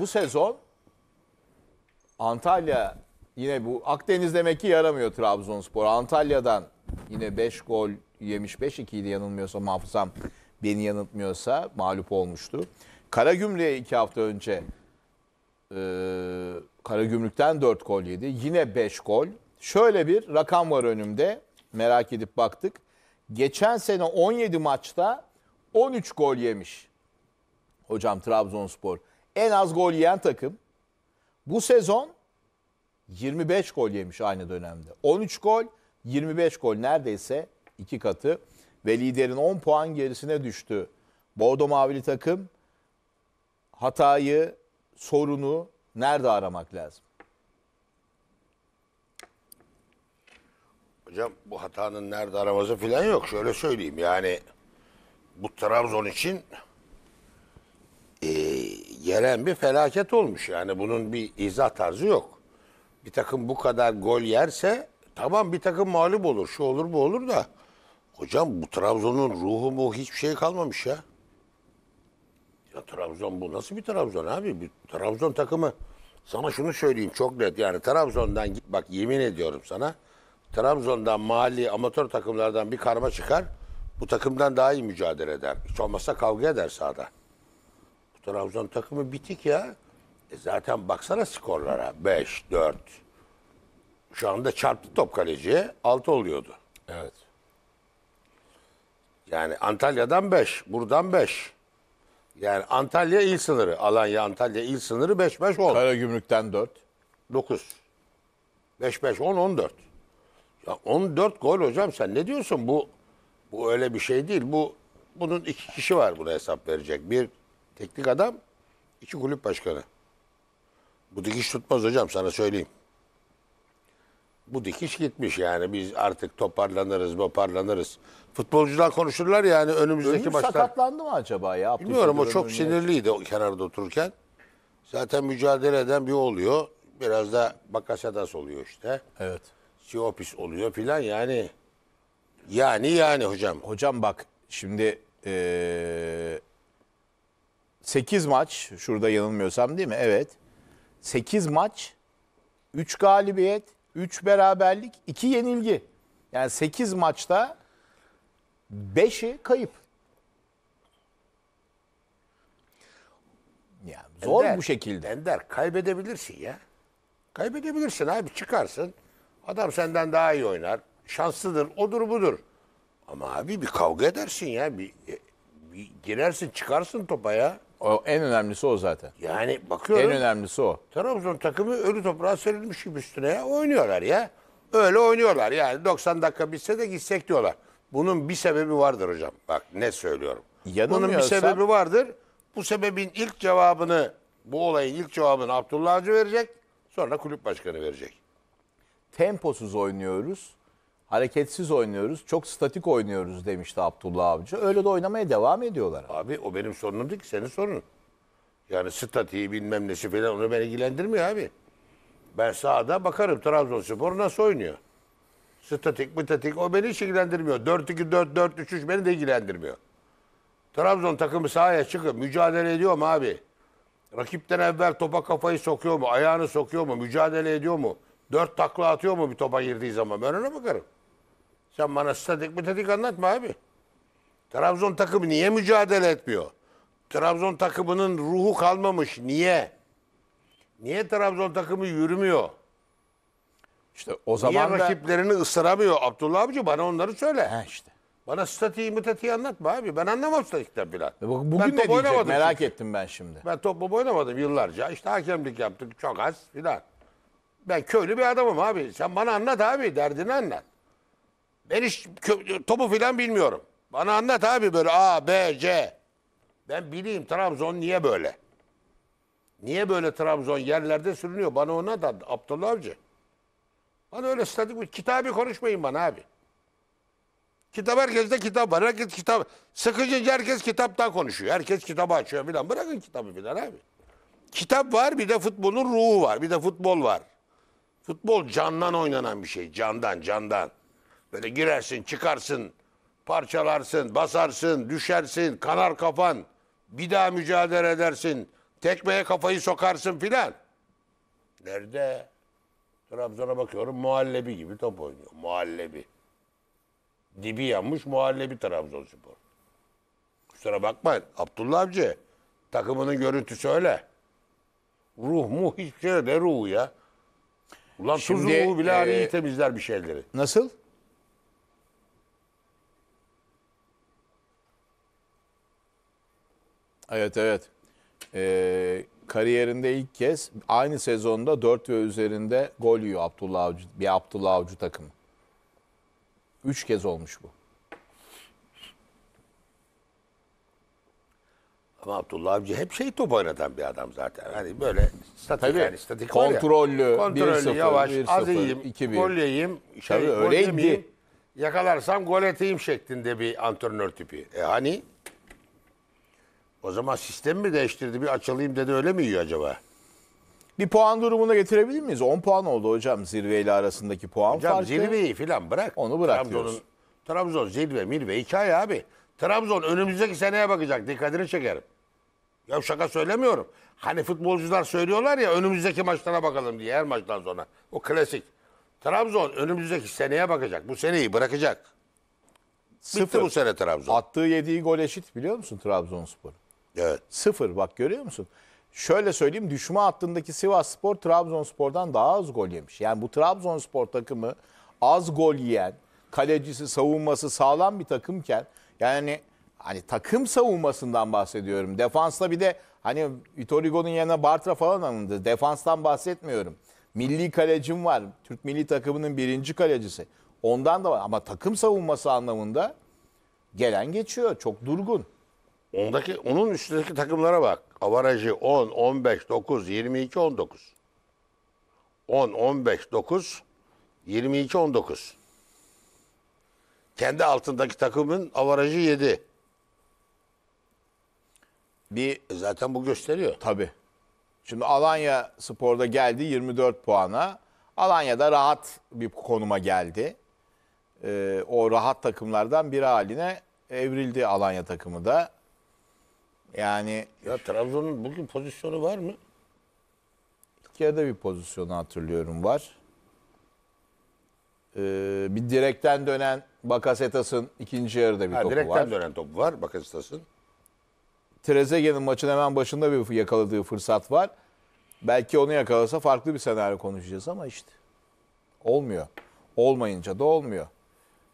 bu sezon Antalya yine bu Akdeniz demek ki yaramıyor Trabzonspor. Antalya'dan yine 5 gol yemiş 5-2 idi yanılmıyorsam hafızam beni yanıltmıyorsa mağlup olmuştu. Karagümrük'e 2 hafta önce e, Karagümrük'ten 4 gol yedi. Yine 5 gol. Şöyle bir rakam var önümde. Merak edip baktık. Geçen sene 17 maçta 13 gol yemiş. Hocam Trabzonspor en az gol yiyen takım. Bu sezon 25 gol yemiş aynı dönemde. 13 gol, 25 gol neredeyse iki katı ve liderin 10 puan gerisine düştü. Bordo Mavili takım hatayı, sorunu nerede aramak lazım? Hocam bu hatanın nerede araması falan yok. Şöyle söyleyeyim yani bu Trabzon için gelen bir felaket olmuş. Yani bunun bir izah tarzı yok. Bir takım bu kadar gol yerse tamam bir takım mağlup olur. Şu olur bu olur da. Hocam bu Trabzon'un ruhu mu hiçbir şey kalmamış ya. Ya Trabzon bu nasıl bir Trabzon abi? Bir Trabzon takımı sana şunu söyleyeyim çok net. Yani Trabzon'dan git bak yemin ediyorum sana. Trabzon'dan mali amatör takımlardan bir karma çıkar. Bu takımdan daha iyi mücadele eder. Hiç olmazsa kavga eder sahada. Trabzon takımı bitik ya. E zaten baksana skorlara. 5, 4. Şu anda çarptı top kaleciye. 6 oluyordu. Evet. Yani Antalya'dan 5, buradan 5. Yani Antalya il sınırı, Alanya Antalya il sınırı 5-5 oldu. Karagümrük'ten 4. 9. 5-5 10 14. Ya 14 gol hocam sen ne diyorsun bu bu öyle bir şey değil. Bu bunun iki kişi var buna hesap verecek. Bir Teknik adam iki kulüp başkanı. Bu dikiş tutmaz hocam sana söyleyeyim. Bu dikiş gitmiş yani biz artık toparlanırız, toparlanırız. Futbolcular konuşurlar yani önümüzdeki maçta. maçlar. sakatlandı mı acaba ya? Bilmiyorum o çok sinirliydi o kenarda otururken. Zaten mücadele eden bir oluyor. Biraz da Bakasetas oluyor işte. Evet. Siopis oluyor filan yani. Yani yani hocam. Hocam bak şimdi eee 8 maç şurada yanılmıyorsam değil mi? Evet. 8 maç 3 galibiyet, 3 beraberlik, 2 yenilgi. Yani 8 maçta 5'i kayıp. Yani zor Ender, bu şekilde. Ender kaybedebilirsin ya. Kaybedebilirsin abi çıkarsın. Adam senden daha iyi oynar. Şanslıdır, odur budur. Ama abi bir kavga edersin ya. Bir, e, bir girersin çıkarsın topa ya. O, en önemlisi o zaten. Yani bakıyorum. En önemlisi o. Trabzon takımı ölü toprağa serilmiş gibi üstüne ya. Oynuyorlar ya. Öyle oynuyorlar yani 90 dakika bitse de gitsek diyorlar. Bunun bir sebebi vardır hocam. Bak ne söylüyorum. Bunun bir sebebi vardır. Bu sebebin ilk cevabını, bu olayın ilk cevabını Abdullah Avcı verecek. Sonra kulüp başkanı verecek. Temposuz oynuyoruz hareketsiz oynuyoruz, çok statik oynuyoruz demişti Abdullah Avcı. Öyle de oynamaya devam ediyorlar. Abi o benim sorunum değil ki senin sorunun. Yani statiği bilmem nesi falan onu beni ilgilendirmiyor abi. Ben sahada bakarım Trabzonspor nasıl oynuyor. Statik, mitatik o beni hiç ilgilendirmiyor. 4-2-4, 4-3-3 beni de ilgilendirmiyor. Trabzon takımı sahaya çıkıp mücadele ediyor mu abi? Rakipten evvel topa kafayı sokuyor mu? Ayağını sokuyor mu? Mücadele ediyor mu? Dört takla atıyor mu bir topa girdiği zaman? Ben ona bakarım. Sen bana statik mütetik anlatma abi. Trabzon takımı niye mücadele etmiyor? Trabzon takımının ruhu kalmamış. Niye? Niye Trabzon takımı yürümüyor? İşte o zaman Niye da rakiplerini ısıramıyor? Abdullah abici bana onları söyle. He işte. Bana statiği mütetiği anlatma abi. Ben anlamam statikten bile. Bugün ben ne top diyecek merak çünkü. ettim ben şimdi. Ben topu oynamadım yıllarca. İşte hakemlik yaptık çok az filan. Ben köylü bir adamım abi. Sen bana anlat abi derdini anlat. Ben hiç topu filan bilmiyorum. Bana anlat abi böyle A, B, C. Ben bileyim Trabzon niye böyle? Niye böyle Trabzon yerlerde sürünüyor? Bana ona da Abdullah Avcı. Bana öyle statik kitabı konuşmayın bana abi. Kitap herkeste kitap var. Herkes kitap. Sıkıcınca herkes kitaptan konuşuyor. Herkes kitabı açıyor filan. Bırakın kitabı filan abi. Kitap var bir de futbolun ruhu var. Bir de futbol var. Futbol candan oynanan bir şey. Candan, candan. Böyle girersin, çıkarsın, parçalarsın, basarsın, düşersin, kanar kafan. Bir daha mücadele edersin. Tekmeye kafayı sokarsın filan. Nerede? Trabzon'a bakıyorum muhallebi gibi top oynuyor. Muhallebi. Dibi yanmış muhallebi Trabzon Trabzonspor. Kusura bakmayın. Abdullah amca takımının görüntüsü öyle. Ruh mu hiçbir şey de ruhu ya. Ulan Şimdi, tuzlu ruhu bile hani e, iyi temizler bir şeyleri. Nasıl? Evet evet. Ee, kariyerinde ilk kez aynı sezonda 4 ve üzerinde gol yiyor Abdullah Avcı, bir Abdullah Avcı takımı. 3 kez olmuş bu. Ama Abdullah Avcı hep şey top oynatan bir adam zaten. Hani böyle statik Tabii, yani statik kontrollü, var ya. Kontrollü, 1-0, yavaş, 1-0, az yiyeyim, 2-1. gol yiyeyim, şey, Tabii gol yemeyeyim, yakalarsam gol eteyim şeklinde bir antrenör tipi. E hani o zaman sistem mi değiştirdi? Bir açılayım dedi öyle mi yiyor acaba? Bir puan durumuna getirebilir miyiz? 10 puan oldu hocam zirve ile arasındaki puan hocam, farkı. zirveyi filan bırak. Onu bırakıyoruz. Trabzon zirve mirve hikaye abi. Trabzon önümüzdeki seneye bakacak. Dikkatini çekerim. Ya şaka söylemiyorum. Hani futbolcular söylüyorlar ya önümüzdeki maçlara bakalım diye her maçtan sonra. O klasik. Trabzon önümüzdeki seneye bakacak. Bu seneyi bırakacak. Bitti Sıfır. bu sene Trabzon. Attığı yediği gol eşit biliyor musun Trabzonspor? Evet. Sıfır bak görüyor musun? Şöyle söyleyeyim düşme hattındaki Sivas Spor Trabzonspor'dan daha az gol yemiş. Yani bu Trabzonspor takımı az gol yiyen, kalecisi, savunması sağlam bir takımken yani hani takım savunmasından bahsediyorum. Defansla bir de hani Vitorigo'nun yanına Bartra falan alındı. Defanstan bahsetmiyorum. Milli kalecim var. Türk milli takımının birinci kalecisi. Ondan da var. Ama takım savunması anlamında gelen geçiyor. Çok durgun. Ondaki onun üstündeki takımlara bak. Avarajı 10, 15, 9, 22, 19. 10, 15, 9, 22, 19. Kendi altındaki takımın avarajı 7. Bir zaten bu gösteriyor. Tabi. Şimdi Alanya Spor'da geldi 24 puana. Alanya'da rahat bir konuma geldi. Ee, o rahat takımlardan biri haline evrildi Alanya takımı da. Yani Ya Trabzon'un bugün pozisyonu var mı? İki ya bir pozisyonu hatırlıyorum var. Ee, bir direkten dönen Bakasetas'ın ikinci yarıda bir Ha, topu direkten var. dönen topu var Bakasetas'ın. Trezeguet'in maçın hemen başında bir yakaladığı fırsat var. Belki onu yakalasa farklı bir senaryo konuşacağız ama işte olmuyor. Olmayınca da olmuyor.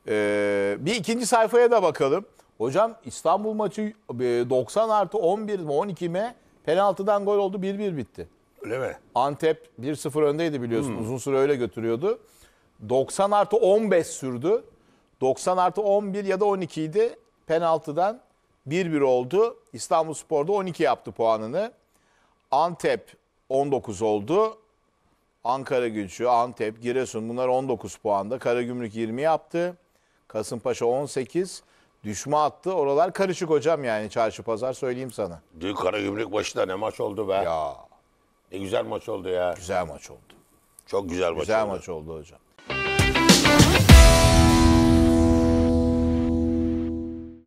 Ee, bir ikinci sayfaya da bakalım. Hocam İstanbul maçı 90 e, artı 11 mi 12 mi penaltıdan gol oldu 1-1 bitti. Öyle mi? Antep 1-0 öndeydi biliyorsun hmm. uzun süre öyle götürüyordu. 90 artı 15 sürdü. 90 artı 11 ya da 12 idi. Penaltıdan 1-1 oldu. İstanbul Spor'da 12 yaptı puanını. Antep 19 oldu. Ankara Gücü, Antep, Giresun bunlar 19 puanda. Karagümrük 20 yaptı. Kasımpaşa 18. Düşme attı. Oralar karışık hocam yani çarşı pazar söyleyeyim sana. Dün Karagümrük başında ne maç oldu be. Ya. Ne güzel maç oldu ya. Güzel maç oldu. Çok güzel, güzel maç oldu. Güzel maç oldu hocam.